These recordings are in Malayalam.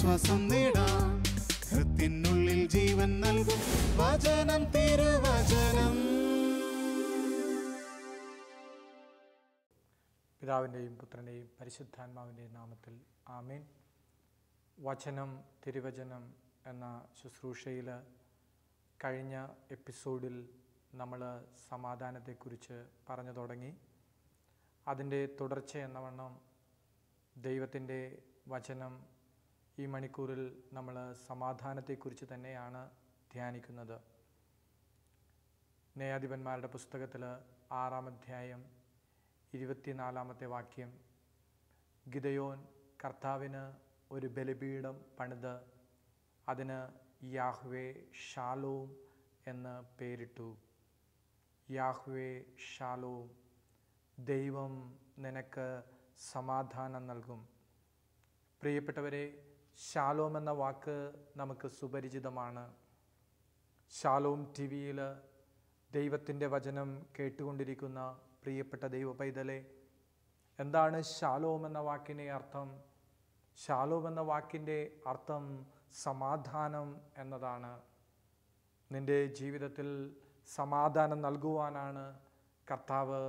ആശ്വാസം നേടാം ഹൃത്തിനുള്ളിൽ ജീവൻ നൽകും വചനം തിരുവചനം പിതാവിൻ്റെയും പുത്രൻ്റെയും പരിശുദ്ധാത്മാവിൻ്റെയും നാമത്തിൽ ആമേൻ വചനം തിരുവചനം എന്ന ശുശ്രൂഷയിൽ കഴിഞ്ഞ എപ്പിസോഡിൽ നമ്മൾ സമാധാനത്തെക്കുറിച്ച് പറഞ്ഞു തുടങ്ങി അതിൻ്റെ തുടർച്ച എന്നവണ്ണം ദൈവത്തിൻ്റെ വചനം ഈ മണിക്കൂറിൽ നമ്മൾ സമാധാനത്തെക്കുറിച്ച് തന്നെയാണ് ധ്യാനിക്കുന്നത് ന്യായാധിപന്മാരുടെ പുസ്തകത്തിൽ ആറാം അധ്യായം ഇരുപത്തിനാലാമത്തെ വാക്യം ഗിതയോൻ കർത്താവിന് ഒരു ബലിപീഠം പണിത് അതിന് യാഹ്വേ ഷാലോം എന്ന് പേരിട്ടു യാഹ്വേ ഷാലോം ദൈവം നിനക്ക് സമാധാനം നൽകും പ്രിയപ്പെട്ടവരെ ഷാലോം എന്ന വാക്ക് നമുക്ക് സുപരിചിതമാണ് ഷാലോം ടി വിയിൽ ദൈവത്തിൻ്റെ വചനം കേട്ടുകൊണ്ടിരിക്കുന്ന പ്രിയപ്പെട്ട ദൈവ പൈതലെ എന്താണ് ഷാലോം എന്ന വാക്കിൻ്റെ അർത്ഥം ഷാലോം എന്ന വാക്കിൻ്റെ അർത്ഥം സമാധാനം എന്നതാണ് നിൻ്റെ ജീവിതത്തിൽ സമാധാനം നൽകുവാനാണ് കർത്താവ്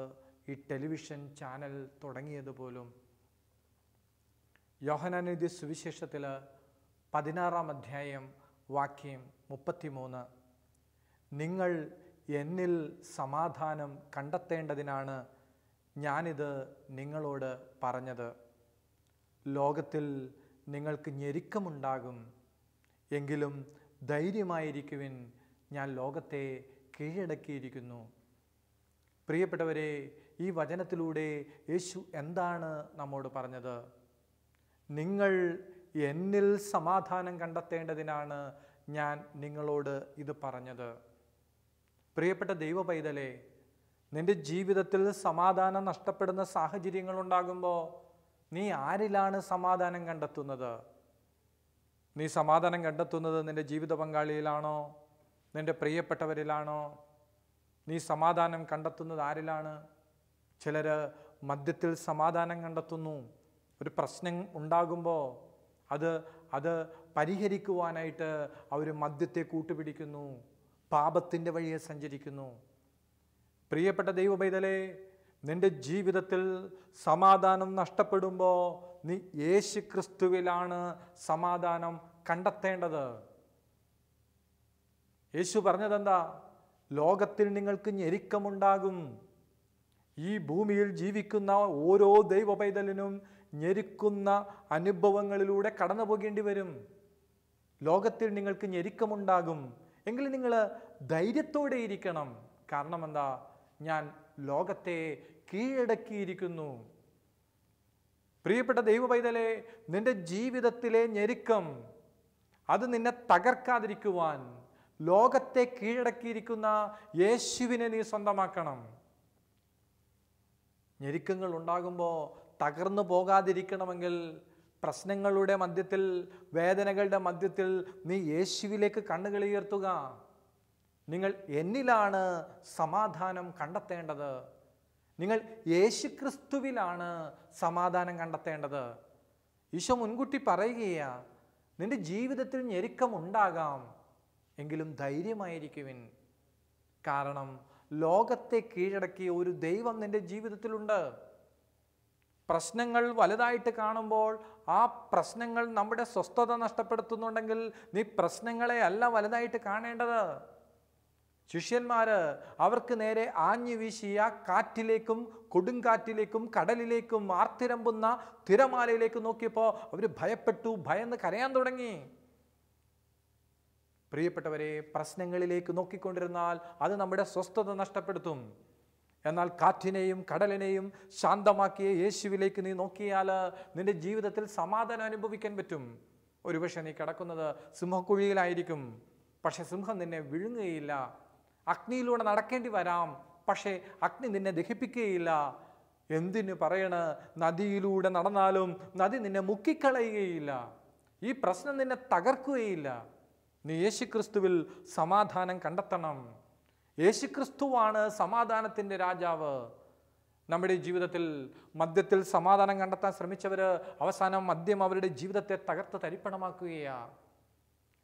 ഈ ടെലിവിഷൻ ചാനൽ തുടങ്ങിയത് പോലും യോഹനാനുദ്യ സുവിശേഷത്തിൽ പതിനാറാം അധ്യായം വാക്യം മുപ്പത്തിമൂന്ന് നിങ്ങൾ എന്നിൽ സമാധാനം കണ്ടെത്തേണ്ടതിനാണ് ഞാനിത് നിങ്ങളോട് പറഞ്ഞത് ലോകത്തിൽ നിങ്ങൾക്ക് ഞെരുക്കമുണ്ടാകും എങ്കിലും ധൈര്യമായിരിക്കുവിൻ ഞാൻ ലോകത്തെ കീഴടക്കിയിരിക്കുന്നു പ്രിയപ്പെട്ടവരെ ഈ വചനത്തിലൂടെ യേശു എന്താണ് നമ്മോട് പറഞ്ഞത് നിങ്ങൾ എന്നിൽ സമാധാനം കണ്ടെത്തേണ്ടതിനാണ് ഞാൻ നിങ്ങളോട് ഇത് പറഞ്ഞത് പ്രിയപ്പെട്ട ദൈവ പൈതലെ നിന്റെ ജീവിതത്തിൽ സമാധാനം നഷ്ടപ്പെടുന്ന സാഹചര്യങ്ങൾ ഉണ്ടാകുമ്പോൾ നീ ആരിലാണ് സമാധാനം കണ്ടെത്തുന്നത് നീ സമാധാനം കണ്ടെത്തുന്നത് നിന്റെ ജീവിത പങ്കാളിയിലാണോ നിന്റെ പ്രിയപ്പെട്ടവരിലാണോ നീ സമാധാനം കണ്ടെത്തുന്നത് ആരിലാണ് ചിലർ മദ്യത്തിൽ സമാധാനം കണ്ടെത്തുന്നു ഒരു പ്രശ്നം ഉണ്ടാകുമ്പോൾ അത് അത് പരിഹരിക്കുവാനായിട്ട് അവർ മദ്യത്തെ കൂട്ടുപിടിക്കുന്നു പാപത്തിൻ്റെ വഴിയെ സഞ്ചരിക്കുന്നു പ്രിയപ്പെട്ട ദൈവപൈതലേ നിൻ്റെ ജീവിതത്തിൽ സമാധാനം നഷ്ടപ്പെടുമ്പോൾ നീ യേശു ക്രിസ്തുവിലാണ് സമാധാനം കണ്ടെത്തേണ്ടത് യേശു പറഞ്ഞതെന്താ ലോകത്തിൽ നിങ്ങൾക്ക് ഞെരുക്കമുണ്ടാകും ഈ ഭൂമിയിൽ ജീവിക്കുന്ന ഓരോ ദൈവപൈതലിനും ഞെരുക്കുന്ന അനുഭവങ്ങളിലൂടെ കടന്നു പോകേണ്ടി വരും ലോകത്തിൽ നിങ്ങൾക്ക് ഞെരുക്കമുണ്ടാകും എങ്കിൽ നിങ്ങൾ ധൈര്യത്തോടെ ഇരിക്കണം കാരണം എന്താ ഞാൻ ലോകത്തെ കീഴടക്കിയിരിക്കുന്നു പ്രിയപ്പെട്ട ദൈവ പൈതലെ നിന്റെ ജീവിതത്തിലെ ഞെരുക്കം അത് നിന്നെ തകർക്കാതിരിക്കുവാൻ ലോകത്തെ കീഴടക്കിയിരിക്കുന്ന യേശുവിനെ നീ സ്വന്തമാക്കണം ഞെരുക്കങ്ങൾ ഉണ്ടാകുമ്പോൾ തകർന്നു പോകാതിരിക്കണമെങ്കിൽ പ്രശ്നങ്ങളുടെ മധ്യത്തിൽ വേദനകളുടെ മധ്യത്തിൽ നീ യേശുവിലേക്ക് കണ്ണുകളിയർത്തുക നിങ്ങൾ എന്നിലാണ് സമാധാനം കണ്ടെത്തേണ്ടത് നിങ്ങൾ യേശുക്രിസ്തുവിലാണ് സമാധാനം കണ്ടെത്തേണ്ടത് ഈശോ മുൻകൂട്ടി പറയുകയാണ് നിന്റെ ജീവിതത്തിൽ ഞെരുക്കമുണ്ടാകാം എങ്കിലും ധൈര്യമായിരിക്കുവിൻ കാരണം ലോകത്തെ കീഴടക്കിയ ഒരു ദൈവം നിന്റെ ജീവിതത്തിലുണ്ട് പ്രശ്നങ്ങൾ വലുതായിട്ട് കാണുമ്പോൾ ആ പ്രശ്നങ്ങൾ നമ്മുടെ സ്വസ്ഥത നഷ്ടപ്പെടുത്തുന്നുണ്ടെങ്കിൽ നീ പ്രശ്നങ്ങളെ അല്ല വലുതായിട്ട് കാണേണ്ടത് ശിഷ്യന്മാർ അവർക്ക് നേരെ ആഞ്ഞു വീശിയ കാറ്റിലേക്കും കൊടുങ്കാറ്റിലേക്കും കടലിലേക്കും ആർത്തിരമ്പുന്ന തിരമാലയിലേക്ക് നോക്കിയപ്പോൾ അവർ ഭയപ്പെട്ടു ഭയന്ന് കരയാൻ തുടങ്ങി പ്രിയപ്പെട്ടവരെ പ്രശ്നങ്ങളിലേക്ക് നോക്കിക്കൊണ്ടിരുന്നാൽ അത് നമ്മുടെ സ്വസ്ഥത നഷ്ടപ്പെടുത്തും എന്നാൽ കാറ്റിനെയും കടലിനെയും ശാന്തമാക്കിയ യേശുവിലേക്ക് നീ നോക്കിയാൽ നിന്റെ ജീവിതത്തിൽ സമാധാനം അനുഭവിക്കാൻ പറ്റും ഒരുപക്ഷെ നീ കിടക്കുന്നത് സിംഹക്കുഴിയിലായിരിക്കും പക്ഷെ സിംഹം നിന്നെ വിഴുങ്ങുകയില്ല അഗ്നിയിലൂടെ നടക്കേണ്ടി വരാം പക്ഷേ അഗ്നി നിന്നെ ദഹിപ്പിക്കുകയില്ല എന്തിന് പറയണ് നദിയിലൂടെ നടന്നാലും നദി നിന്നെ മുക്കിക്കളയുകയില്ല ഈ പ്രശ്നം നിന്നെ തകർക്കുകയില്ല നീ യേശുക്രിസ്തുവിൽ സമാധാനം കണ്ടെത്തണം യേശുക്രിസ്തുവാണ് സമാധാനത്തിൻ്റെ രാജാവ് നമ്മുടെ ജീവിതത്തിൽ മദ്യത്തിൽ സമാധാനം കണ്ടെത്താൻ ശ്രമിച്ചവർ അവസാനം മദ്യം അവരുടെ ജീവിതത്തെ തകർത്ത് തരിപ്പണമാക്കുകയാണ്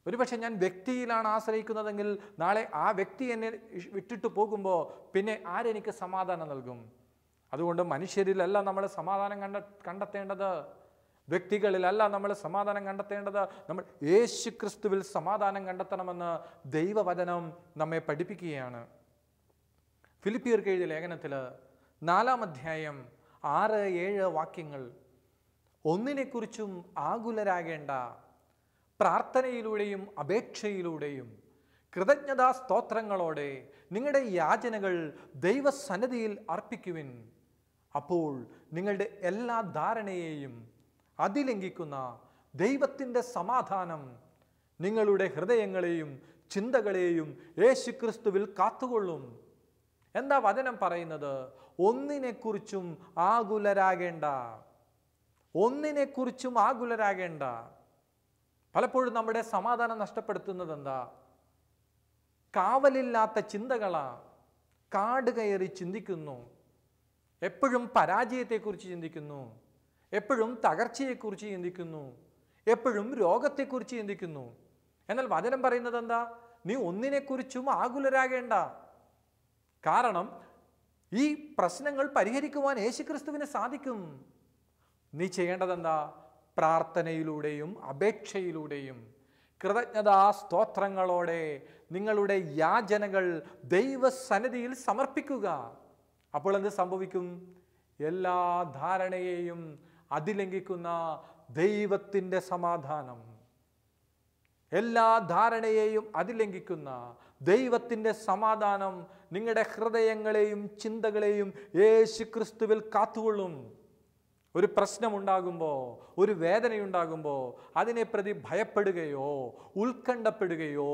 ഒരുപക്ഷെ ഞാൻ വ്യക്തിയിലാണ് ആശ്രയിക്കുന്നതെങ്കിൽ നാളെ ആ വ്യക്തി എന്നെ വിട്ടിട്ട് പോകുമ്പോൾ പിന്നെ ആരെനിക്ക് സമാധാനം നൽകും അതുകൊണ്ട് മനുഷ്യരിലല്ല നമ്മൾ സമാധാനം കണ്ട കണ്ടെത്തേണ്ടത് വ്യക്തികളിലല്ല നമ്മൾ സമാധാനം കണ്ടെത്തേണ്ടത് നമ്മൾ യേശു ക്രിസ്തുവിൽ സമാധാനം കണ്ടെത്തണമെന്ന് ദൈവവചനം നമ്മെ പഠിപ്പിക്കുകയാണ് ഫിലിപ്പിയർക്ക് എഴുതിയ ലേഖനത്തിൽ നാലാം അധ്യായം ആറ് ഏഴ് വാക്യങ്ങൾ ഒന്നിനെക്കുറിച്ചും ആകുലരാകേണ്ട പ്രാർത്ഥനയിലൂടെയും അപേക്ഷയിലൂടെയും കൃതജ്ഞതാ സ്തോത്രങ്ങളോടെ നിങ്ങളുടെ യാചനകൾ ദൈവസന്നിധിയിൽ അർപ്പിക്കുവിൻ അപ്പോൾ നിങ്ങളുടെ എല്ലാ ധാരണയെയും അതിലംഘിക്കുന്ന ദൈവത്തിൻ്റെ സമാധാനം നിങ്ങളുടെ ഹൃദയങ്ങളെയും ചിന്തകളെയും യേശുക്രിസ്തുവിൽ കാത്തുകൊള്ളും എന്താ വചനം പറയുന്നത് ഒന്നിനെക്കുറിച്ചും ആകുലരാകേണ്ട ഒന്നിനെക്കുറിച്ചും ആകുലരാകേണ്ട പലപ്പോഴും നമ്മുടെ സമാധാനം നഷ്ടപ്പെടുത്തുന്നത് എന്താ കാവലില്ലാത്ത ചിന്തകളാ കാട് കയറി ചിന്തിക്കുന്നു എപ്പോഴും പരാജയത്തെക്കുറിച്ച് ചിന്തിക്കുന്നു എപ്പോഴും തകർച്ചയെക്കുറിച്ച് ചിന്തിക്കുന്നു എപ്പോഴും രോഗത്തെക്കുറിച്ച് ചിന്തിക്കുന്നു എന്നാൽ വചനം പറയുന്നത് എന്താ നീ ഒന്നിനെക്കുറിച്ചും ആകുലരാകേണ്ട കാരണം ഈ പ്രശ്നങ്ങൾ പരിഹരിക്കുവാൻ യേശുക്രിസ്തുവിന് സാധിക്കും നീ ചെയ്യേണ്ടതെന്താ പ്രാർത്ഥനയിലൂടെയും അപേക്ഷയിലൂടെയും കൃതജ്ഞതാ സ്തോത്രങ്ങളോടെ നിങ്ങളുടെ യാചനകൾ ദൈവസന്നിധിയിൽ സമർപ്പിക്കുക അപ്പോൾ എന്ത് സംഭവിക്കും എല്ലാ ധാരണയെയും അതിലംഘിക്കുന്ന ദൈവത്തിൻ്റെ സമാധാനം എല്ലാ ധാരണയെയും അതിലംഘിക്കുന്ന ദൈവത്തിൻ്റെ സമാധാനം നിങ്ങളുടെ ഹൃദയങ്ങളെയും ചിന്തകളെയും യേശു ക്രിസ്തുവിൽ കാത്തുകൊള്ളും ഒരു പ്രശ്നമുണ്ടാകുമ്പോൾ ഒരു വേദനയുണ്ടാകുമ്പോൾ അതിനെ പ്രതി ഭയപ്പെടുകയോ ഉത്കണ്ഠപ്പെടുകയോ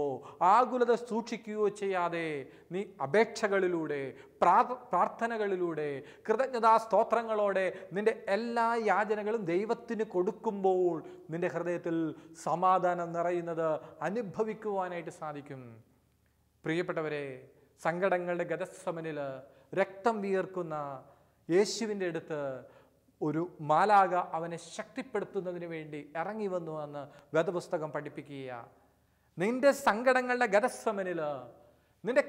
ആകുലത സൂക്ഷിക്കുകയോ ചെയ്യാതെ നീ അപേക്ഷകളിലൂടെ പ്രാർത്ഥനകളിലൂടെ കൃതജ്ഞതാ സ്തോത്രങ്ങളോടെ നിന്റെ എല്ലാ യാചനകളും ദൈവത്തിന് കൊടുക്കുമ്പോൾ നിന്റെ ഹൃദയത്തിൽ സമാധാനം നിറയുന്നത് അനുഭവിക്കുവാനായിട്ട് സാധിക്കും പ്രിയപ്പെട്ടവരെ സങ്കടങ്ങളുടെ ഗതസമനിൽ രക്തം വിയർക്കുന്ന യേശുവിൻ്റെ അടുത്ത് ഒരു മാലാക അവനെ ശക്തിപ്പെടുത്തുന്നതിന് വേണ്ടി ഇറങ്ങി വന്നു എന്ന് വേദപുസ്തകം പഠിപ്പിക്കുക നിന്റെ സങ്കടങ്ങളുടെ ഗതസ്വമനിൽ നിന്റെ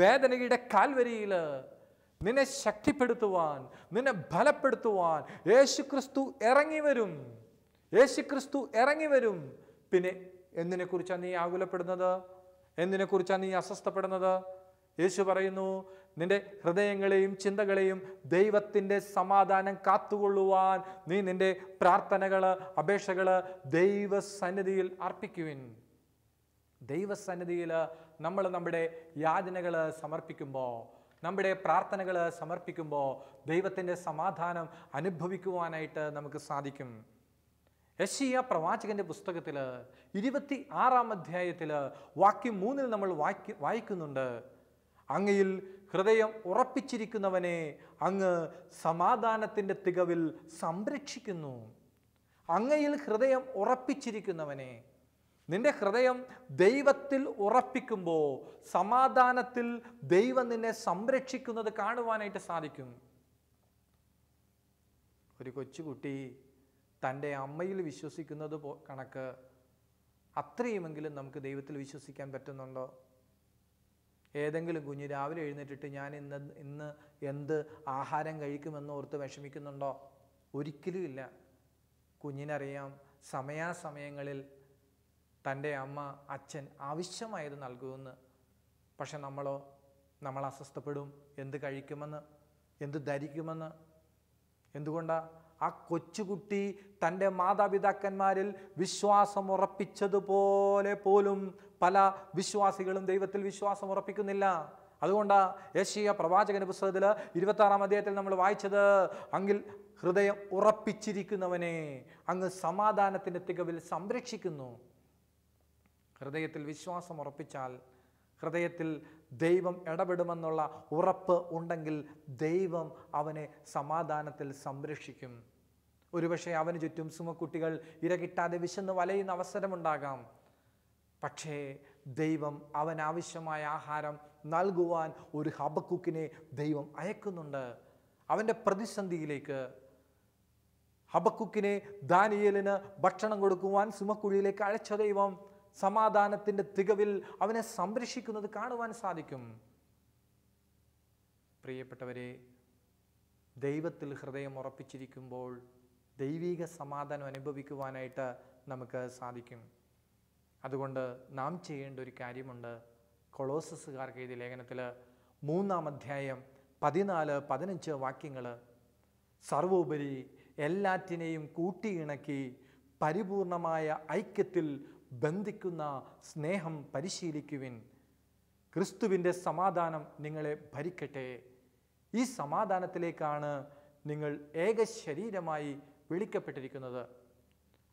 വേദനയുടെ കാൽവരിയിൽ നിന്നെ ശക്തിപ്പെടുത്തുവാൻ നിന്നെ ബലപ്പെടുത്തുവാൻ യേശുക്രിസ്തു ഇറങ്ങി വരും യേശുക്രിസ്തു ഇറങ്ങി വരും പിന്നെ കുറിച്ചാണ് നീ ആകുലപ്പെടുന്നത് കുറിച്ചാണ് നീ അസ്വസ്ഥപ്പെടുന്നത് യേശു പറയുന്നു നിന്റെ ഹൃദയങ്ങളെയും ചിന്തകളെയും ദൈവത്തിൻ്റെ സമാധാനം കാത്തുകൊള്ളുവാൻ നീ നിന്റെ പ്രാർത്ഥനകൾ അപേക്ഷകൾ ദൈവസന്നിധിയിൽ അർപ്പിക്കുവിൻ ദൈവസന്നിധിയിൽ നമ്മൾ നമ്മുടെ യാചനകൾ സമർപ്പിക്കുമ്പോൾ നമ്മുടെ പ്രാർത്ഥനകൾ സമർപ്പിക്കുമ്പോൾ ദൈവത്തിൻ്റെ സമാധാനം അനുഭവിക്കുവാനായിട്ട് നമുക്ക് സാധിക്കും യശിയ പ്രവാചകന്റെ പുസ്തകത്തിൽ ഇരുപത്തി ആറാം അധ്യായത്തിൽ വാക്യം മൂന്നിൽ നമ്മൾ വായിക്കുന്നുണ്ട് അങ്ങയിൽ ഹൃദയം ഉറപ്പിച്ചിരിക്കുന്നവനെ അങ്ങ് സമാധാനത്തിൻ്റെ തികവിൽ സംരക്ഷിക്കുന്നു അങ്ങയിൽ ഹൃദയം ഉറപ്പിച്ചിരിക്കുന്നവനെ നിന്റെ ഹൃദയം ദൈവത്തിൽ ഉറപ്പിക്കുമ്പോൾ സമാധാനത്തിൽ ദൈവം നിന്നെ സംരക്ഷിക്കുന്നത് കാണുവാനായിട്ട് സാധിക്കും ഒരു കൊച്ചുകുട്ടി തൻ്റെ അമ്മയിൽ വിശ്വസിക്കുന്നത് കണക്ക് അത്രയുമെങ്കിലും നമുക്ക് ദൈവത്തിൽ വിശ്വസിക്കാൻ പറ്റുന്നുണ്ടോ ഏതെങ്കിലും കുഞ്ഞ് രാവിലെ എഴുന്നേറ്റിട്ട് ഞാൻ ഇന്ന് ഇന്ന് എന്ത് ആഹാരം കഴിക്കുമെന്ന് ഓർത്ത് വിഷമിക്കുന്നുണ്ടോ ഒരിക്കലും ഇല്ല കുഞ്ഞിനറിയാം സമയാസമയങ്ങളിൽ തൻ്റെ അമ്മ അച്ഛൻ ആവശ്യമായത് നൽകുമെന്ന് പക്ഷെ നമ്മളോ നമ്മൾ അസ്വസ്ഥപ്പെടും എന്ത് കഴിക്കുമെന്ന് എന്ത് ധരിക്കുമെന്ന് എന്തുകൊണ്ടാണ് ആ കൊച്ചുകുട്ടി തൻ്റെ മാതാപിതാക്കന്മാരിൽ വിശ്വാസം ഉറപ്പിച്ചതുപോലെ പോലും പല വിശ്വാസികളും ദൈവത്തിൽ വിശ്വാസം ഉറപ്പിക്കുന്നില്ല അതുകൊണ്ടാ യേശീയ പ്രവാചകന്റെ പുസ്തകത്തിൽ ഇരുപത്താറാം അധ്യായത്തിൽ നമ്മൾ വായിച്ചത് അങ്കിൽ ഹൃദയം ഉറപ്പിച്ചിരിക്കുന്നവനെ അങ്ങ് സമാധാനത്തിൻ്റെ തികവിൽ സംരക്ഷിക്കുന്നു ഹൃദയത്തിൽ വിശ്വാസം ഉറപ്പിച്ചാൽ ഹൃദയത്തിൽ ദൈവം ഇടപെടുമെന്നുള്ള ഉറപ്പ് ഉണ്ടെങ്കിൽ ദൈവം അവനെ സമാധാനത്തിൽ സംരക്ഷിക്കും ഒരുപക്ഷെ അവന് ചുറ്റും സുമക്കുട്ടികൾ ഇരകിട്ടാതെ വിശന്ന് വലയുന്ന അവസരമുണ്ടാകാം പക്ഷേ ദൈവം അവൻ ആവശ്യമായ ആഹാരം നൽകുവാൻ ഒരു ഹബക്കുക്കിനെ ദൈവം അയക്കുന്നുണ്ട് അവൻ്റെ പ്രതിസന്ധിയിലേക്ക് ഹബക്കുക്കിനെ ദാനിയലിന് ഭക്ഷണം കൊടുക്കുവാൻ സുമക്കുഴിയിലേക്ക് അയച്ച ദൈവം സമാധാനത്തിൻ്റെ തികവിൽ അവനെ സംരക്ഷിക്കുന്നത് കാണുവാൻ സാധിക്കും പ്രിയപ്പെട്ടവരെ ദൈവത്തിൽ ഹൃദയം ഉറപ്പിച്ചിരിക്കുമ്പോൾ ദൈവിക സമാധാനം അനുഭവിക്കുവാനായിട്ട് നമുക്ക് സാധിക്കും അതുകൊണ്ട് നാം ചെയ്യേണ്ട ഒരു കാര്യമുണ്ട് കൊളോസസുകാർക്ക് എഴുതിയ ലേഖനത്തിൽ മൂന്നാം അധ്യായം പതിനാല് പതിനഞ്ച് വാക്യങ്ങൾ സർവോപരി എല്ലാറ്റിനെയും കൂട്ടിയിണക്കി പരിപൂർണമായ ഐക്യത്തിൽ ബന്ധിക്കുന്ന സ്നേഹം പരിശീലിക്കുവിൻ ക്രിസ്തുവിൻ്റെ സമാധാനം നിങ്ങളെ ഭരിക്കട്ടെ ഈ സമാധാനത്തിലേക്കാണ് നിങ്ങൾ ഏക ശരീരമായി വിളിക്കപ്പെട്ടിരിക്കുന്നത്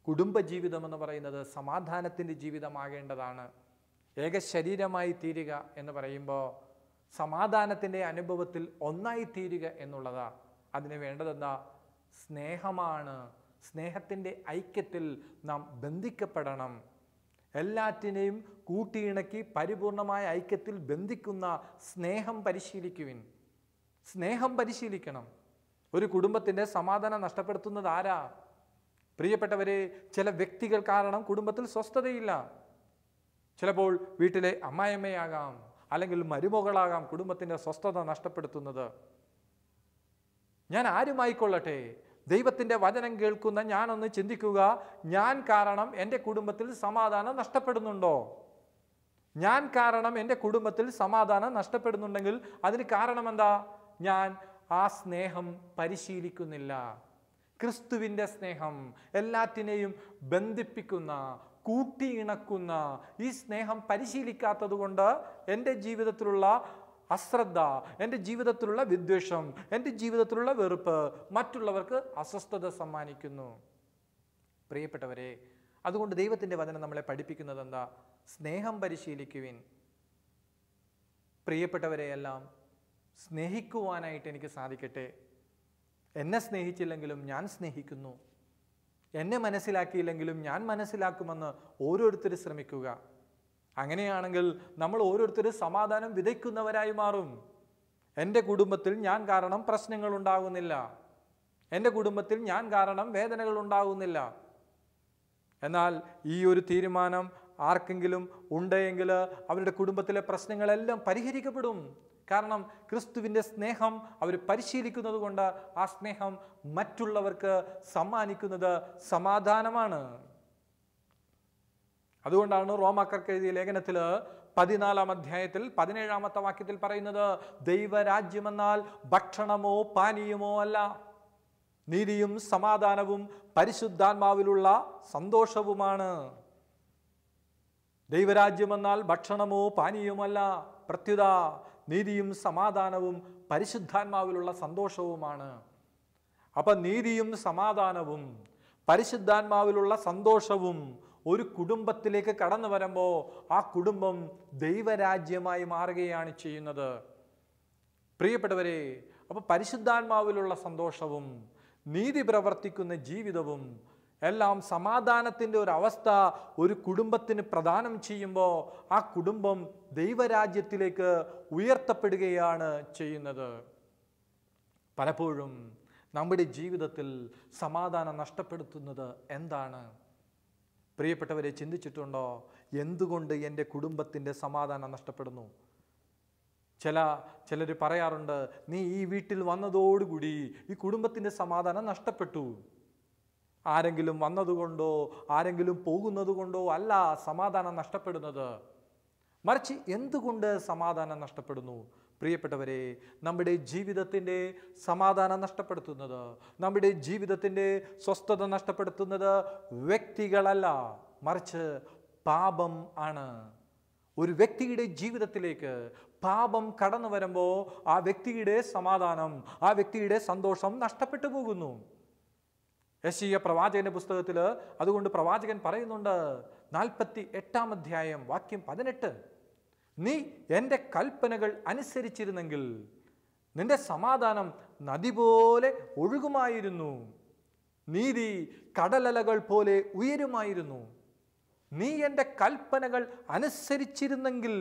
കുടുംബജീവിതം എന്ന് പറയുന്നത് സമാധാനത്തിൻ്റെ ജീവിതമാകേണ്ടതാണ് ഏകശരീരമായി തീരുക എന്ന് പറയുമ്പോൾ സമാധാനത്തിൻ്റെ അനുഭവത്തിൽ ഒന്നായി തീരുക എന്നുള്ളതാണ് അതിന് വേണ്ടതെന്താ സ്നേഹമാണ് സ്നേഹത്തിൻ്റെ ഐക്യത്തിൽ നാം ബന്ധിക്കപ്പെടണം എല്ലാറ്റിനെയും കൂട്ടിയിണക്കി പരിപൂർണമായ ഐക്യത്തിൽ ബന്ധിക്കുന്ന സ്നേഹം പരിശീലിക്കുവിൻ സ്നേഹം പരിശീലിക്കണം ഒരു കുടുംബത്തിൻ്റെ സമാധാനം നഷ്ടപ്പെടുത്തുന്നത് ആരാ പ്രിയപ്പെട്ടവരെ ചില വ്യക്തികൾ കാരണം കുടുംബത്തിൽ സ്വസ്ഥതയില്ല ചിലപ്പോൾ വീട്ടിലെ അമ്മായിയമ്മയാകാം അല്ലെങ്കിൽ മരുമകളാകാം കുടുംബത്തിൻ്റെ സ്വസ്ഥത നഷ്ടപ്പെടുത്തുന്നത് ഞാൻ ആരുമായിക്കൊള്ളട്ടെ ദൈവത്തിൻ്റെ വചനം കേൾക്കുന്ന ഞാനൊന്ന് ചിന്തിക്കുക ഞാൻ കാരണം എൻ്റെ കുടുംബത്തിൽ സമാധാനം നഷ്ടപ്പെടുന്നുണ്ടോ ഞാൻ കാരണം എൻ്റെ കുടുംബത്തിൽ സമാധാനം നഷ്ടപ്പെടുന്നുണ്ടെങ്കിൽ അതിന് കാരണം എന്താ ഞാൻ ആ സ്നേഹം പരിശീലിക്കുന്നില്ല ക്രിസ്തുവിൻ്റെ സ്നേഹം എല്ലാറ്റിനെയും ബന്ധിപ്പിക്കുന്ന കൂട്ടിയിണക്കുന്ന ഈ സ്നേഹം പരിശീലിക്കാത്തത് കൊണ്ട് എൻ്റെ ജീവിതത്തിലുള്ള അശ്രദ്ധ എൻ്റെ ജീവിതത്തിലുള്ള വിദ്വേഷം എൻ്റെ ജീവിതത്തിലുള്ള വെറുപ്പ് മറ്റുള്ളവർക്ക് അസ്വസ്ഥത സമ്മാനിക്കുന്നു പ്രിയപ്പെട്ടവരെ അതുകൊണ്ട് ദൈവത്തിൻ്റെ വചനം നമ്മളെ പഠിപ്പിക്കുന്നത് എന്താ സ്നേഹം പരിശീലിക്കുവിൻ പ്രിയപ്പെട്ടവരെയെല്ലാം സ്നേഹിക്കുവാനായിട്ട് എനിക്ക് സാധിക്കട്ടെ എന്നെ സ്നേഹിച്ചില്ലെങ്കിലും ഞാൻ സ്നേഹിക്കുന്നു എന്നെ മനസ്സിലാക്കിയില്ലെങ്കിലും ഞാൻ മനസ്സിലാക്കുമെന്ന് ഓരോരുത്തർ ശ്രമിക്കുക അങ്ങനെയാണെങ്കിൽ നമ്മൾ ഓരോരുത്തർ സമാധാനം വിതയ്ക്കുന്നവരായി മാറും എൻ്റെ കുടുംബത്തിൽ ഞാൻ കാരണം പ്രശ്നങ്ങൾ ഉണ്ടാകുന്നില്ല എൻ്റെ കുടുംബത്തിൽ ഞാൻ കാരണം വേദനകൾ ഉണ്ടാകുന്നില്ല എന്നാൽ ഈ ഒരു തീരുമാനം ആർക്കെങ്കിലും ഉണ്ടെങ്കിൽ അവരുടെ കുടുംബത്തിലെ പ്രശ്നങ്ങളെല്ലാം പരിഹരിക്കപ്പെടും കാരണം ക്രിസ്തുവിൻ്റെ സ്നേഹം അവർ പരിശീലിക്കുന്നത് കൊണ്ട് ആ സ്നേഹം മറ്റുള്ളവർക്ക് സമ്മാനിക്കുന്നത് സമാധാനമാണ് അതുകൊണ്ടാണ് റോമാക്കർക്ക് എഴുതിയ ലേഖനത്തിൽ പതിനാലാം അധ്യായത്തിൽ പതിനേഴാമത്തെ വാക്യത്തിൽ പറയുന്നത് ദൈവരാജ്യമെന്നാൽ ഭക്ഷണമോ പാനീയമോ അല്ല നീതിയും സമാധാനവും പരിശുദ്ധാത്മാവിലുള്ള സന്തോഷവുമാണ് ദൈവരാജ്യമെന്നാൽ ഭക്ഷണമോ പാനീയമല്ല പ്രത്യുത നീതിയും സമാധാനവും പരിശുദ്ധാത്മാവിലുള്ള സന്തോഷവുമാണ് അപ്പൊ നീതിയും സമാധാനവും പരിശുദ്ധാത്മാവിലുള്ള സന്തോഷവും ഒരു കുടുംബത്തിലേക്ക് കടന്നു വരുമ്പോൾ ആ കുടുംബം ദൈവരാജ്യമായി മാറുകയാണ് ചെയ്യുന്നത് പ്രിയപ്പെട്ടവരെ അപ്പോൾ പരിശുദ്ധാത്മാവിലുള്ള സന്തോഷവും നീതി പ്രവർത്തിക്കുന്ന ജീവിതവും എല്ലാം സമാധാനത്തിൻ്റെ ഒരു അവസ്ഥ ഒരു കുടുംബത്തിന് പ്രദാനം ചെയ്യുമ്പോൾ ആ കുടുംബം ദൈവരാജ്യത്തിലേക്ക് ഉയർത്തപ്പെടുകയാണ് ചെയ്യുന്നത് പലപ്പോഴും നമ്മുടെ ജീവിതത്തിൽ സമാധാനം നഷ്ടപ്പെടുത്തുന്നത് എന്താണ് പ്രിയപ്പെട്ടവരെ ചിന്തിച്ചിട്ടുണ്ടോ എന്തുകൊണ്ട് എൻ്റെ കുടുംബത്തിൻ്റെ സമാധാനം നഷ്ടപ്പെടുന്നു ചില ചിലർ പറയാറുണ്ട് നീ ഈ വീട്ടിൽ വന്നതോടുകൂടി ഈ കുടുംബത്തിൻ്റെ സമാധാനം നഷ്ടപ്പെട്ടു ആരെങ്കിലും വന്നതുകൊണ്ടോ ആരെങ്കിലും പോകുന്നതുകൊണ്ടോ അല്ല സമാധാനം നഷ്ടപ്പെടുന്നത് മറിച്ച് എന്തുകൊണ്ട് സമാധാനം നഷ്ടപ്പെടുന്നു പ്രിയപ്പെട്ടവരെ നമ്മുടെ ജീവിതത്തിൻ്റെ സമാധാനം നഷ്ടപ്പെടുത്തുന്നത് നമ്മുടെ ജീവിതത്തിൻ്റെ സ്വസ്ഥത നഷ്ടപ്പെടുത്തുന്നത് വ്യക്തികളല്ല മറിച്ച് പാപം ആണ് ഒരു വ്യക്തിയുടെ ജീവിതത്തിലേക്ക് പാപം കടന്നു വരുമ്പോൾ ആ വ്യക്തിയുടെ സമാധാനം ആ വ്യക്തിയുടെ സന്തോഷം നഷ്ടപ്പെട്ടു പോകുന്നു യശീയ പ്രവാചകന്റെ പുസ്തകത്തിൽ അതുകൊണ്ട് പ്രവാചകൻ പറയുന്നുണ്ട് നാൽപ്പത്തി എട്ടാം അധ്യായം വാക്യം പതിനെട്ട് നീ എൻ്റെ കൽപ്പനകൾ അനുസരിച്ചിരുന്നെങ്കിൽ നിന്റെ സമാധാനം നദി പോലെ ഒഴുകുമായിരുന്നു നീതി കടലലകൾ പോലെ ഉയരുമായിരുന്നു നീ എൻ്റെ കൽപ്പനകൾ അനുസരിച്ചിരുന്നെങ്കിൽ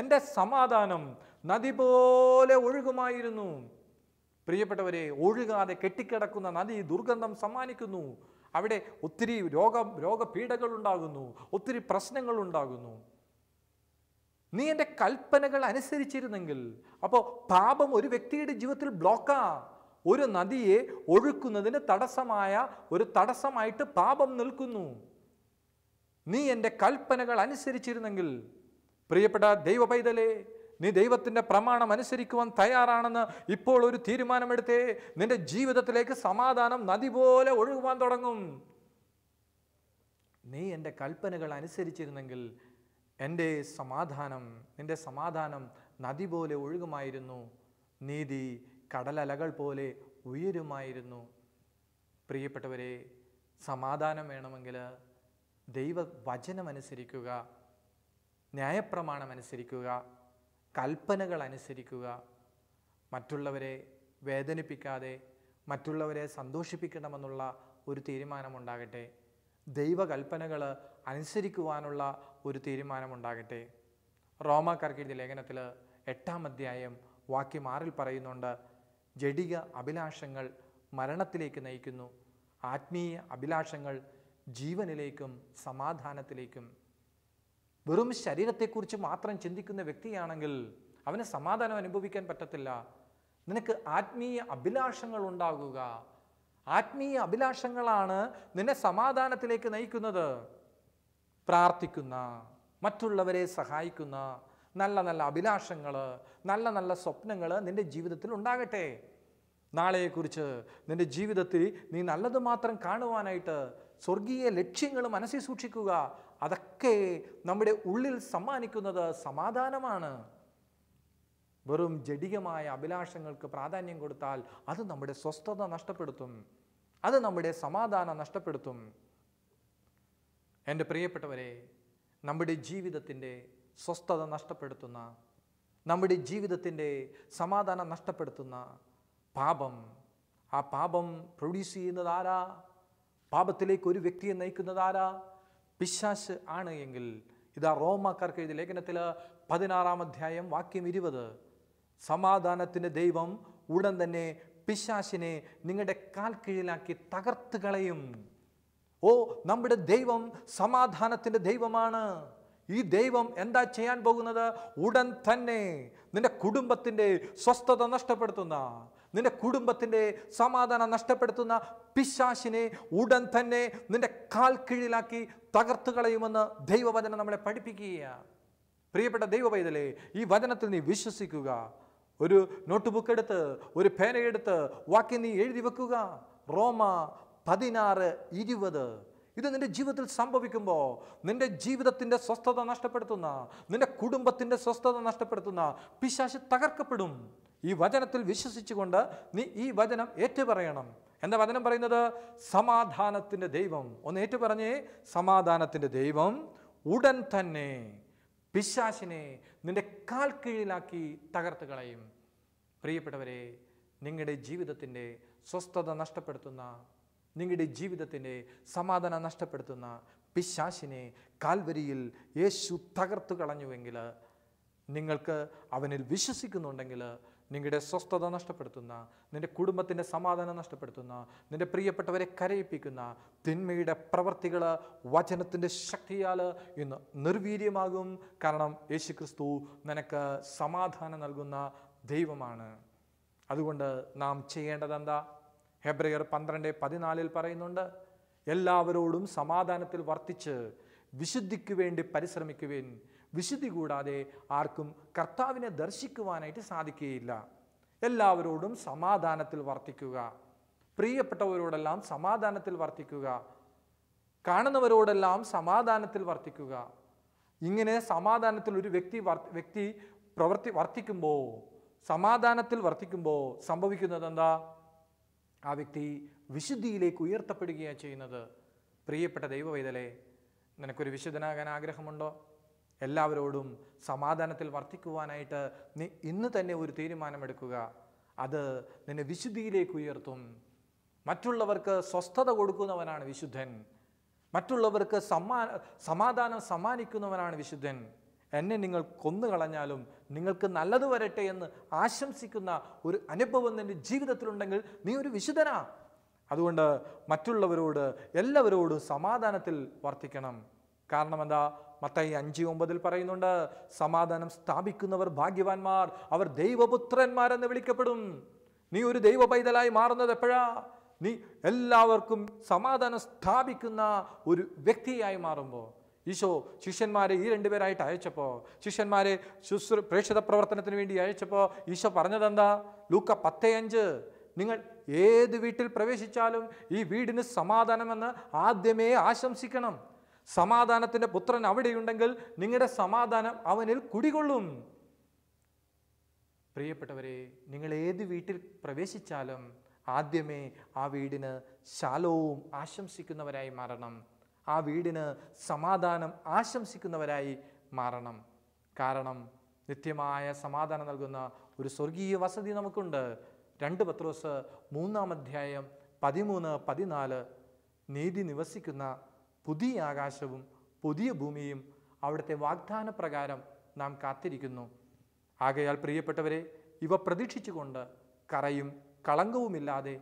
എൻ്റെ സമാധാനം നദി പോലെ ഒഴുകുമായിരുന്നു പ്രിയപ്പെട്ടവരെ ഒഴുകാതെ കെട്ടിക്കിടക്കുന്ന നദി ദുർഗന്ധം സമ്മാനിക്കുന്നു അവിടെ ഒത്തിരി രോഗ രോഗപീഠകൾ ഉണ്ടാകുന്നു ഒത്തിരി പ്രശ്നങ്ങൾ ഉണ്ടാകുന്നു നീ എൻ്റെ കൽപ്പനകൾ അനുസരിച്ചിരുന്നെങ്കിൽ അപ്പോൾ പാപം ഒരു വ്യക്തിയുടെ ജീവിതത്തിൽ ബ്ലോക്കാ ഒരു നദിയെ ഒഴുക്കുന്നതിന് തടസ്സമായ ഒരു തടസ്സമായിട്ട് പാപം നിൽക്കുന്നു നീ എൻ്റെ കൽപ്പനകൾ അനുസരിച്ചിരുന്നെങ്കിൽ പ്രിയപ്പെട്ട പൈതലേ നീ ദൈവത്തിൻ്റെ പ്രമാണം അനുസരിക്കുവാൻ തയ്യാറാണെന്ന് ഇപ്പോൾ ഒരു തീരുമാനമെടുത്തേ നിന്റെ ജീവിതത്തിലേക്ക് സമാധാനം നദി പോലെ ഒഴുകുവാൻ തുടങ്ങും നീ എൻ്റെ കൽപ്പനകൾ അനുസരിച്ചിരുന്നെങ്കിൽ എൻ്റെ സമാധാനം നിൻ്റെ സമാധാനം നദി പോലെ ഒഴുകുമായിരുന്നു നീതി കടലലകൾ പോലെ ഉയരുമായിരുന്നു പ്രിയപ്പെട്ടവരെ സമാധാനം വേണമെങ്കിൽ ദൈവവചനമനുസരിക്കുക ന്യായപ്രമാണം അനുസരിക്കുക കൽപ്പനകൾ അനുസരിക്കുക മറ്റുള്ളവരെ വേദനിപ്പിക്കാതെ മറ്റുള്ളവരെ സന്തോഷിപ്പിക്കണമെന്നുള്ള ഒരു തീരുമാനമുണ്ടാകട്ടെ ദൈവകൽപ്പനകൾ അനുസരിക്കുവാനുള്ള ഒരു തീരുമാനമുണ്ടാകട്ടെ റോമാക്കാർക്കെഴുതിയ ലേഖനത്തിൽ എട്ടാം അധ്യായം വാക്യം ആറിൽ പറയുന്നുണ്ട് ജഡിക അഭിലാഷങ്ങൾ മരണത്തിലേക്ക് നയിക്കുന്നു ആത്മീയ അഭിലാഷങ്ങൾ ജീവനിലേക്കും സമാധാനത്തിലേക്കും വെറും ശരീരത്തെക്കുറിച്ച് മാത്രം ചിന്തിക്കുന്ന വ്യക്തിയാണെങ്കിൽ അവന് സമാധാനം അനുഭവിക്കാൻ പറ്റത്തില്ല നിനക്ക് ആത്മീയ അഭിലാഷങ്ങൾ ഉണ്ടാകുക ആത്മീയ അഭിലാഷങ്ങളാണ് നിന്നെ സമാധാനത്തിലേക്ക് നയിക്കുന്നത് പ്രാർത്ഥിക്കുന്ന മറ്റുള്ളവരെ സഹായിക്കുന്ന നല്ല നല്ല അഭിലാഷങ്ങൾ നല്ല നല്ല സ്വപ്നങ്ങൾ നിൻ്റെ ജീവിതത്തിൽ ഉണ്ടാകട്ടെ നാളെയെക്കുറിച്ച് നിൻ്റെ ജീവിതത്തിൽ നീ നല്ലത് മാത്രം കാണുവാനായിട്ട് സ്വർഗീയ ലക്ഷ്യങ്ങൾ മനസ്സിൽ സൂക്ഷിക്കുക അതൊക്കെ നമ്മുടെ ഉള്ളിൽ സമ്മാനിക്കുന്നത് സമാധാനമാണ് വെറും ജഡികമായ അഭിലാഷങ്ങൾക്ക് പ്രാധാന്യം കൊടുത്താൽ അത് നമ്മുടെ സ്വസ്ഥത നഷ്ടപ്പെടുത്തും അത് നമ്മുടെ സമാധാനം നഷ്ടപ്പെടുത്തും എൻ്റെ പ്രിയപ്പെട്ടവരെ നമ്മുടെ ജീവിതത്തിൻ്റെ സ്വസ്ഥത നഷ്ടപ്പെടുത്തുന്ന നമ്മുടെ ജീവിതത്തിൻ്റെ സമാധാനം നഷ്ടപ്പെടുത്തുന്ന പാപം ആ പാപം പ്രൊഡ്യൂസ് ചെയ്യുന്നതാരാ പാപത്തിലേക്ക് ഒരു വ്യക്തിയെ നയിക്കുന്നതാരാ പിശാശ് ആണ് എങ്കിൽ ഇതാ റോമാക്കാർക്ക് എഴുതി ലേഖനത്തിൽ പതിനാറാം അധ്യായം വാക്യം ഇരുപത് സമാധാനത്തിൻ്റെ ദൈവം ഉടൻ തന്നെ പിശാശിനെ നിങ്ങളുടെ കാൽ കീഴിലാക്കി തകർത്ത് കളയും ഓ നമ്മുടെ ദൈവം സമാധാനത്തിൻ്റെ ദൈവമാണ് ഈ ദൈവം എന്താ ചെയ്യാൻ പോകുന്നത് ഉടൻ തന്നെ നിന്റെ കുടുംബത്തിൻ്റെ സ്വസ്ഥത നഷ്ടപ്പെടുത്തുന്ന നിന്റെ കുടുംബത്തിൻ്റെ സമാധാനം നഷ്ടപ്പെടുത്തുന്ന പിശാശിനെ ഉടൻ തന്നെ നിന്റെ കാൽ കീഴിലാക്കി തകർത്തു കളയുമെന്ന് ദൈവവചനം നമ്മളെ പഠിപ്പിക്കുകയാണ് പ്രിയപ്പെട്ട ദൈവവൈതലേ ഈ വചനത്തിൽ നീ വിശ്വസിക്കുക ഒരു നോട്ട് ബുക്ക് എടുത്ത് ഒരു പേനയെടുത്ത് വാക്കി നീ എഴുതി വെക്കുക റോമ പതിനാറ് ഇരുപത് ഇത് നിൻ്റെ ജീവിതത്തിൽ സംഭവിക്കുമ്പോൾ നിൻ്റെ ജീവിതത്തിൻ്റെ സ്വസ്ഥത നഷ്ടപ്പെടുത്തുന്ന നിൻ്റെ കുടുംബത്തിൻ്റെ സ്വസ്ഥത നഷ്ടപ്പെടുത്തുന്ന പിശാശ് തകർക്കപ്പെടും ഈ വചനത്തിൽ വിശ്വസിച്ചുകൊണ്ട് നീ ഈ വചനം ഏറ്റുപറയണം എന്താ വചനം പറയുന്നത് സമാധാനത്തിൻ്റെ ദൈവം ഒന്ന് ഏറ്റുപറഞ്ഞേ സമാധാനത്തിൻ്റെ ദൈവം ഉടൻ തന്നെ പിശാശിനെ നിന്റെ കാൽ കീഴിലാക്കി തകർത്ത് കളയും പ്രിയപ്പെട്ടവരെ നിങ്ങളുടെ ജീവിതത്തിൻ്റെ സ്വസ്ഥത നഷ്ടപ്പെടുത്തുന്ന നിങ്ങളുടെ ജീവിതത്തിൻ്റെ സമാധാനം നഷ്ടപ്പെടുത്തുന്ന പിശാശിനെ കാൽവരിയിൽ യേശു തകർത്തു കളഞ്ഞുവെങ്കിൽ നിങ്ങൾക്ക് അവനിൽ വിശ്വസിക്കുന്നുണ്ടെങ്കിൽ നിങ്ങളുടെ സ്വസ്ഥത നഷ്ടപ്പെടുത്തുന്ന നിൻ്റെ കുടുംബത്തിൻ്റെ സമാധാനം നഷ്ടപ്പെടുത്തുന്ന നിൻ്റെ പ്രിയപ്പെട്ടവരെ കരയിപ്പിക്കുന്ന തിന്മയുടെ പ്രവർത്തികൾ വചനത്തിൻ്റെ ശക്തിയാൽ ഇന്ന് നിർവീര്യമാകും കാരണം യേശുക്രിസ്തു നിനക്ക് സമാധാനം നൽകുന്ന ദൈവമാണ് അതുകൊണ്ട് നാം ചെയ്യേണ്ടത് എന്താ ഹെബ്രയർ പന്ത്രണ്ട് പതിനാലിൽ പറയുന്നുണ്ട് എല്ലാവരോടും സമാധാനത്തിൽ വർത്തിച്ച് വിശുദ്ധിക്കു വേണ്ടി പരിശ്രമിക്കുവേൻ വിശുദ്ധി കൂടാതെ ആർക്കും കർത്താവിനെ ദർശിക്കുവാനായിട്ട് സാധിക്കുകയില്ല എല്ലാവരോടും സമാധാനത്തിൽ വർത്തിക്കുക പ്രിയപ്പെട്ടവരോടെല്ലാം സമാധാനത്തിൽ വർത്തിക്കുക കാണുന്നവരോടെല്ലാം സമാധാനത്തിൽ വർത്തിക്കുക ഇങ്ങനെ സമാധാനത്തിൽ ഒരു വ്യക്തി വ്യക്തി പ്രവർത്തി വർത്തിക്കുമ്പോൾ സമാധാനത്തിൽ വർത്തിക്കുമ്പോൾ സംഭവിക്കുന്നത് എന്താ ആ വ്യക്തി വിശുദ്ധിയിലേക്ക് ഉയർത്തപ്പെടുകയാണ് ചെയ്യുന്നത് പ്രിയപ്പെട്ട ദൈവവൈതലേ നിനക്കൊരു വിശുദ്ധനാകാൻ ആഗ്രഹമുണ്ടോ എല്ലാവരോടും സമാധാനത്തിൽ വർദ്ധിക്കുവാനായിട്ട് നീ ഇന്ന് തന്നെ ഒരു തീരുമാനമെടുക്കുക അത് നിന്നെ വിശുദ്ധിയിലേക്ക് ഉയർത്തും മറ്റുള്ളവർക്ക് സ്വസ്ഥത കൊടുക്കുന്നവനാണ് വിശുദ്ധൻ മറ്റുള്ളവർക്ക് സമ്മാ സമാധാനം സമ്മാനിക്കുന്നവനാണ് വിശുദ്ധൻ എന്നെ നിങ്ങൾ കൊന്നു കളഞ്ഞാലും നിങ്ങൾക്ക് നല്ലത് വരട്ടെ എന്ന് ആശംസിക്കുന്ന ഒരു അനുഭവം നിൻ്റെ ജീവിതത്തിലുണ്ടെങ്കിൽ നീ ഒരു വിശുദ്ധനാ അതുകൊണ്ട് മറ്റുള്ളവരോട് എല്ലാവരോടും സമാധാനത്തിൽ വർത്തിക്കണം കാരണം എന്താ മത്തായി അഞ്ച് ഒമ്പതിൽ പറയുന്നുണ്ട് സമാധാനം സ്ഥാപിക്കുന്നവർ ഭാഗ്യവാന്മാർ അവർ ദൈവപുത്രന്മാരെന്ന് വിളിക്കപ്പെടും നീ ഒരു ദൈവ പൈതലായി മാറുന്നത് എപ്പോഴാ നീ എല്ലാവർക്കും സമാധാനം സ്ഥാപിക്കുന്ന ഒരു വ്യക്തിയായി മാറുമ്പോൾ ഈശോ ശിഷ്യന്മാരെ ഈ രണ്ടുപേരായിട്ട് അയച്ചപ്പോൾ ശിഷ്യന്മാരെ ശുശ്രൂ പ്രേക്ഷിത പ്രവർത്തനത്തിന് വേണ്ടി അയച്ചപ്പോൾ ഈശോ പറഞ്ഞതെന്താ ലൂക്ക പത്തേ അഞ്ച് നിങ്ങൾ ഏത് വീട്ടിൽ പ്രവേശിച്ചാലും ഈ വീടിന് സമാധാനമെന്ന് ആദ്യമേ ആശംസിക്കണം സമാധാനത്തിൻ്റെ പുത്രൻ അവിടെയുണ്ടെങ്കിൽ നിങ്ങളുടെ സമാധാനം അവനിൽ കുടികൊള്ളും പ്രിയപ്പെട്ടവരെ നിങ്ങൾ ഏത് വീട്ടിൽ പ്രവേശിച്ചാലും ആദ്യമേ ആ വീടിന് ശാലവും ആശംസിക്കുന്നവരായി മാറണം ആ വീടിന് സമാധാനം ആശംസിക്കുന്നവരായി മാറണം കാരണം നിത്യമായ സമാധാനം നൽകുന്ന ഒരു സ്വർഗീയ വസതി നമുക്കുണ്ട് രണ്ട് പത്രോസ് മൂന്നാം അധ്യായം പതിമൂന്ന് പതിനാല് നീതി നിവസിക്കുന്ന പുതിയ ആകാശവും പുതിയ ഭൂമിയും അവിടുത്തെ വാഗ്ദാന പ്രകാരം നാം കാത്തിരിക്കുന്നു ആകയാൽ പ്രിയപ്പെട്ടവരെ ഇവ പ്രതീക്ഷിച്ചുകൊണ്ട് കറയും കളങ്കവുമില്ലാതെ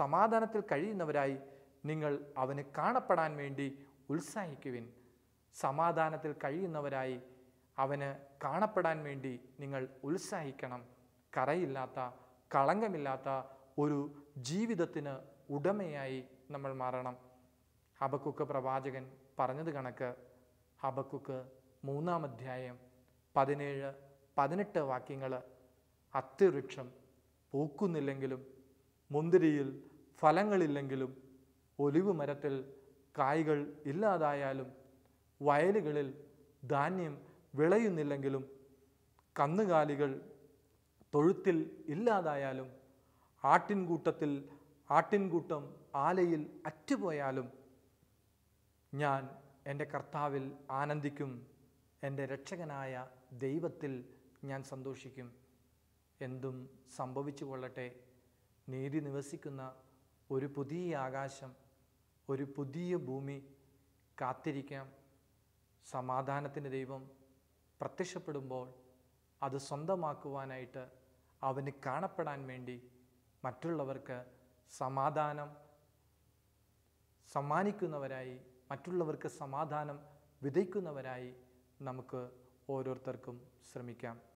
സമാധാനത്തിൽ കഴിയുന്നവരായി നിങ്ങൾ അവന് കാണപ്പെടാൻ വേണ്ടി ഉത്സാഹിക്കുവിൻ സമാധാനത്തിൽ കഴിയുന്നവരായി അവന് കാണപ്പെടാൻ വേണ്ടി നിങ്ങൾ ഉത്സാഹിക്കണം കറയില്ലാത്ത കളങ്കമില്ലാത്ത ഒരു ജീവിതത്തിന് ഉടമയായി നമ്മൾ മാറണം ഹബക്കുക്ക് പ്രവാചകൻ പറഞ്ഞത് കണക്ക് ഹബക്കുക്ക് മൂന്നാം അധ്യായം പതിനേഴ് പതിനെട്ട് വാക്യങ്ങൾ അത്തിവൃക്ഷം പൂക്കുന്നില്ലെങ്കിലും മുന്തിരിയിൽ ഫലങ്ങളില്ലെങ്കിലും ഒലിവ് മരത്തിൽ കായ്കൾ ഇല്ലാതായാലും വയലുകളിൽ ധാന്യം വിളയുന്നില്ലെങ്കിലും കന്നുകാലികൾ തൊഴുത്തിൽ ഇല്ലാതായാലും ആട്ടിൻകൂട്ടത്തിൽ ആട്ടിൻകൂട്ടം ആലയിൽ അറ്റുപോയാലും ഞാൻ എൻ്റെ കർത്താവിൽ ആനന്ദിക്കും എൻ്റെ രക്ഷകനായ ദൈവത്തിൽ ഞാൻ സന്തോഷിക്കും എന്തും സംഭവിച്ചു കൊള്ളട്ടെ നീതി നിവസിക്കുന്ന ഒരു പുതിയ ആകാശം ഒരു പുതിയ ഭൂമി കാത്തിരിക്കാം സമാധാനത്തിൻ്റെ ദൈവം പ്രത്യക്ഷപ്പെടുമ്പോൾ അത് സ്വന്തമാക്കുവാനായിട്ട് അവന് കാണപ്പെടാൻ വേണ്ടി മറ്റുള്ളവർക്ക് സമാധാനം സമ്മാനിക്കുന്നവരായി മറ്റുള്ളവർക്ക് സമാധാനം വിതയ്ക്കുന്നവരായി നമുക്ക് ഓരോരുത്തർക്കും ശ്രമിക്കാം